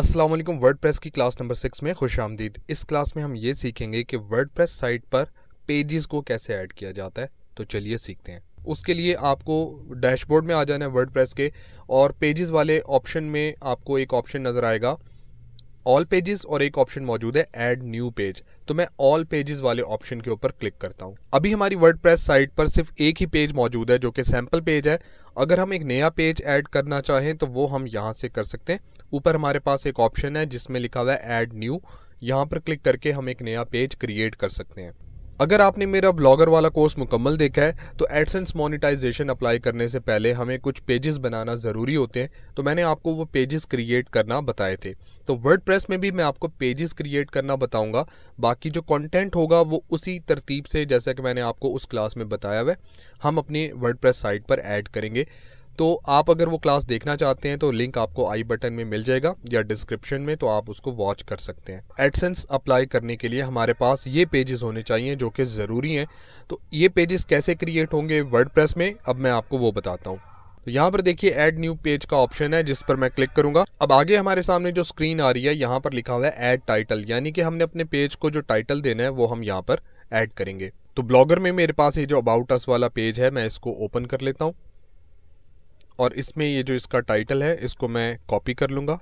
Aslam press की class number six में खुश आमदीद इस क्लास में हम ये सीखेंगे कि वर्ड प्रेस साइट पर पेजेस को कैसे ऐड किया जाता है तो चलिए सीखते हैं उसके लिए आपको डैशबोर्ड में आ जाना है वर्ड प्रेस के और पेजेस वाले ऑप्शन में आपको एक ऑप्शन नज़र आएगा ऑल पेजेस और एक ऑप्शन मौजूद है एड न्यू पेज तो मैं ऑल पेजेस वाले ऑप्शन के ऊपर क्लिक करता हूँ अभी हमारी वर्ड साइट पर सिर्फ एक ही पेज मौजूद है जो कि सैम्पल पेज है अगर हम एक नया पेज ऐड करना चाहें तो वो हम यहाँ से कर सकते हैं ऊपर हमारे पास एक ऑप्शन है जिसमें लिखा हुआ है ऐड न्यू यहाँ पर क्लिक करके हम एक नया पेज क्रिएट कर सकते हैं अगर आपने मेरा ब्लॉगर वाला कोर्स मुकम्मल देखा है तो एडसेंस मोनिटाइजेशन अप्लाई करने से पहले हमें कुछ पेजेस बनाना ज़रूरी होते हैं तो मैंने आपको वो पेजेस क्रिएट करना बताए थे तो वर्ड में भी मैं आपको पेजेस क्रिएट करना बताऊंगा बाकी जो कंटेंट होगा वो उसी तरतीब से जैसा कि मैंने आपको उस क्लास में बताया हुआ हम अपनी वर्ड साइट पर ऐड करेंगे तो आप अगर वो क्लास देखना चाहते हैं तो लिंक आपको आई बटन में मिल जाएगा या डिस्क्रिप्शन में तो आप उसको वॉच कर सकते हैं एडसेंस अप्लाई करने के लिए हमारे पास ये पेजेस होने चाहिए जो कि ज़रूरी हैं तो ये पेजेस कैसे क्रिएट होंगे वर्ड में अब मैं आपको वो बताता हूँ तो यहाँ पर देखिए ऐड न्यू पेज का ऑप्शन है जिस पर मैं क्लिक करूंगा अब आगे हमारे सामने जो स्क्रीन आ रही है यहाँ पर लिखा हुआ है ऐड टाइटल यानी कि हमने अपने पेज को जो टाइटल देना है वो हम यहाँ पर ऐड करेंगे तो ब्लॉगर में मेरे पास ये जो अबाउट अस वाला पेज है मैं इसको ओपन कर लेता हूँ और इसमें ये जो इसका टाइटल है इसको मैं कॉपी कर लूँगा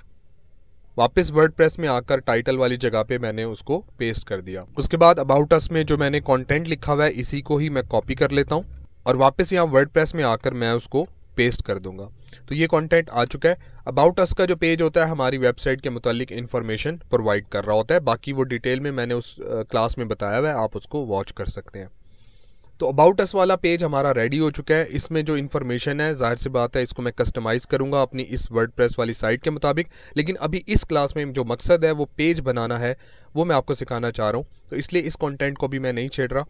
वापस वर्डप्रेस में आकर टाइटल वाली जगह पे मैंने उसको पेस्ट कर दिया उसके बाद अबाउट अस में जो मैंने कंटेंट लिखा हुआ है इसी को ही मैं कॉपी कर लेता हूँ और वापस यहाँ वर्डप्रेस में आकर मैं उसको पेस्ट कर दूंगा तो ये कंटेंट आ चुका है अबाउट अस का जो पेज होता है हमारी वेबसाइट के मुतालिक इन्फॉर्मेशन प्रोवाइड कर रहा होता है बाकी वो डिटेल में मैंने उस क्लास में बताया हुआ है आप उसको वॉच कर सकते हैं तो अबाउट अस वाला पेज हमारा रेडी हो चुका है इसमें जो इन्फॉर्मेशन है जाहिर सी बात है इसको मैं कस्टमाइज़ करूँगा अपनी इस वर्ड वाली साइट के मुताबिक लेकिन अभी इस क्लास में जो मकसद है वो पेज बनाना है वो मैं आपको सिखाना चाह रहा हूँ तो इसलिए इस कॉन्टेंट को भी मैं नहीं छेड़ रहा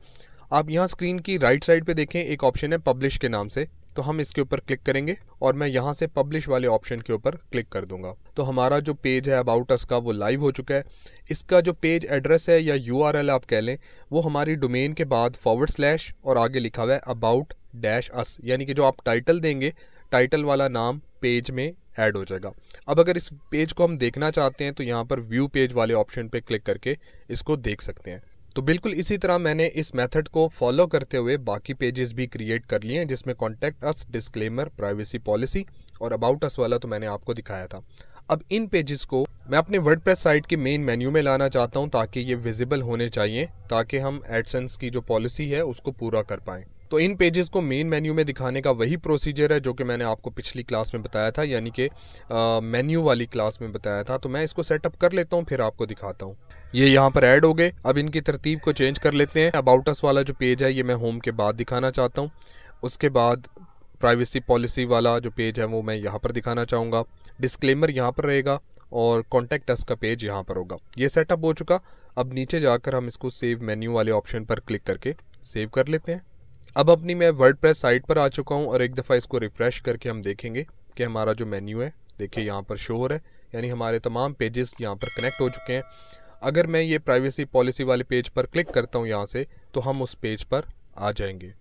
आप यहाँ स्क्रीन की राइट साइड पर देखें एक ऑप्शन है पब्लिश के नाम से तो हम इसके ऊपर क्लिक करेंगे और मैं यहाँ से पब्लिश वाले ऑप्शन के ऊपर क्लिक कर दूंगा तो हमारा जो पेज है अबाउट अस का वो लाइव हो चुका है इसका जो पेज एड्रेस है या यू आप कह लें वो हमारी डोमेन के बाद फॉरवर्ड स्लैश और आगे लिखा हुआ है अबाउट डैश अस यानी कि जो आप टाइटल देंगे टाइटल वाला नाम पेज में ऐड हो जाएगा अब अगर इस पेज को हम देखना चाहते हैं तो यहाँ पर व्यू पेज वाले ऑप्शन पे क्लिक करके इसको देख सकते हैं तो बिल्कुल इसी तरह मैंने इस मेथड को फॉलो करते हुए बाकी पेजेस भी क्रिएट कर लिए हैं जिसमें contact us disclaimer privacy policy और अबाउट अस वाला तो मैंने आपको दिखाया था अब इन पेजेस को मैं अपने वर्डप्रेस साइट के मेन मेन्यू में लाना चाहता हूँ ताकि ये विजिबल होने चाहिए ताकि हम एडसेंस की जो पॉलिसी है उसको पूरा कर पाएँ तो इन पेजेस को मेन मेन्यू में दिखाने का वही प्रोसीजर है जो कि मैंने आपको पिछली क्लास में बताया था यानी कि मेन्यू वाली क्लास में बताया था तो मैं इसको सेटअप कर लेता हूँ फिर आपको दिखाता हूँ ये यहाँ पर ऐड हो गए अब इनकी तरतीब को चेंज कर लेते हैं अबाउटस वाला जो पेज है ये मैं होम के बाद दिखाना चाहता हूँ उसके बाद प्राइवेसी पॉलिसी वाला जो पेज है वो मैं यहाँ पर दिखाना चाहूँगा डिस्क्लेमर यहाँ पर रहेगा और कॉन्टैक्ट अस का पेज यहाँ पर होगा ये सेटअप हो चुका अब नीचे जाकर हम इसको सेव मेन्यू वाले ऑप्शन पर क्लिक करके सेव कर लेते हैं अब अपनी मैं वर्ड साइट पर आ चुका हूँ और एक दफ़ा इसको रिफ़्रेश करके हम देखेंगे कि हमारा जो मेन्यू है देखिए यहाँ पर शोर है यानी हमारे तमाम पेजेस यहाँ पर कनेक्ट हो चुके हैं अगर मैं ये प्राइवेसी पॉलिसी वाले पेज पर क्लिक करता हूँ यहाँ से तो हम उस पेज पर आ जाएंगे